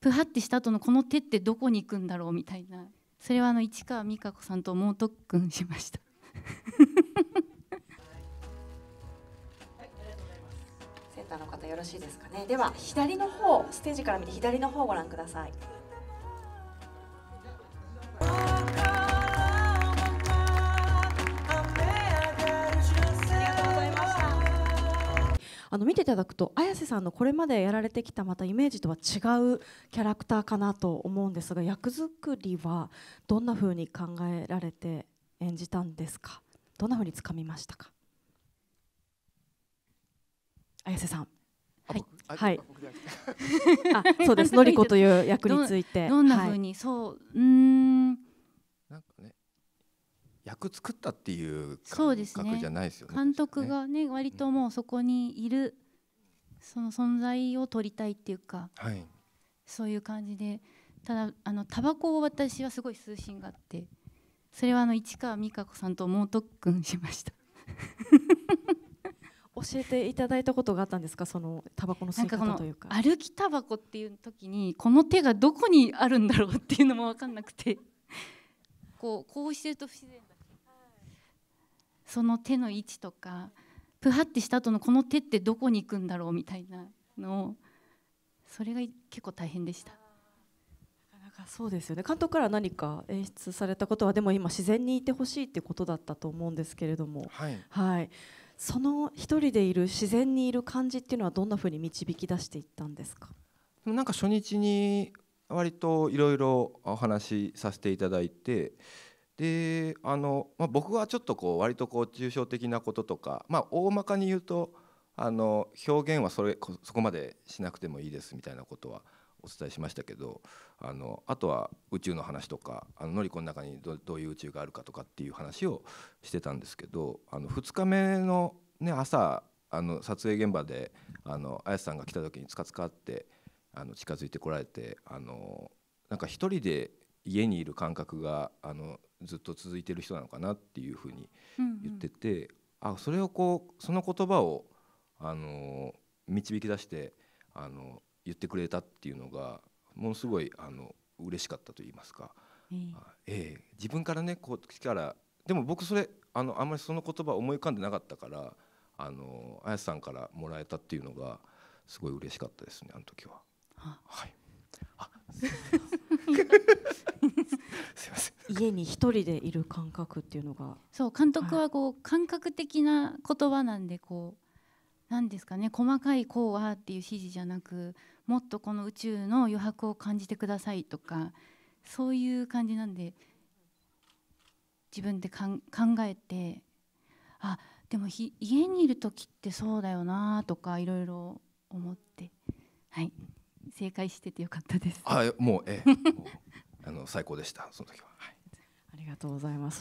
プハってした後のこの手ってどこに行くんだろうみたいなそれはあの市川美香子さんと猛特訓しましたはい。センターの方よろしいですかね。では左の方ステージから見て左の方をご覧ください。あの見ていただくと綾瀬さんのこれまでやられてきたまたイメージとは違うキャラクターかなと思うんですが役作りはどんなふうに考えられて演じたんですかどんなふうにつかみましたか綾瀬さんはい、はい、あそうです のりこという役についてどんな風に、はい、そううんなんかね役作ったっていう感覚じゃないですよね。ね監督がね割ともうそこにいる、その存在を取りたいっていうか、はい、そういう感じでただあのタバコを私はすごい通信があってそれはあの市川美香子さんと猛特訓しました 教えていただいたことがあったんですかそのタバコの吸い方というか歩きタバコっていう時にこの手がどこにあるんだろうっていうのも分かんなくてこうこうしてると不自然その手の位置とかプハってした後のこの手ってどこに行くんだろうみたいなのをそれが結構大変でした。そうですよね監督から何か演出されたことはでも今自然にいてほしいってことだったと思うんですけれども、はい、はい、その一人でいる自然にいる感じっていうのはどんなふうに導き出していったんですかなんか初日に割といろいろお話しさせていただいてであの、まあ、僕はちょっとこう割とこう抽象的なこととか、まあ、大まかに言うとあの表現はそれそこまでしなくてもいいですみたいなことはお伝えしましたけどあのあとは宇宙の話とかあののりこの中にどどういう宇宙があるかとかっていう話をしてたんですけどあの2日目の、ね、朝あの撮影現場であの綾瀬さんが来た時につかつかってあの近づいてこられてあのなんか一人で家にいる感覚があのずっと続いてる人なのかなっていうふうに言ってて、うんうん、あそれをこうその言葉をあの導き出してあの言ってくれたっていうのがものすごいあの嬉しかったと言いますか、えー、えー、自分からねこっちからでも僕それあのあんまりその言葉思い浮かんでなかったからあの綾瀬さんからもらえたっていうのがすごい嬉しかったですねあの時は。ははいすいません家に一人でいる感覚っていうのがそう監督はこう感覚的な言葉なんでこう何ですかね細かいこうはっていう指示じゃなくもっとこの宇宙の余白を感じてくださいとかそういう感じなんで自分で考えてあでも家にいる時ってそうだよなとかいろいろ思ってはい。正解しててよかったです。あもうええ、あの最高でしたその時は、はい。ありがとうございます。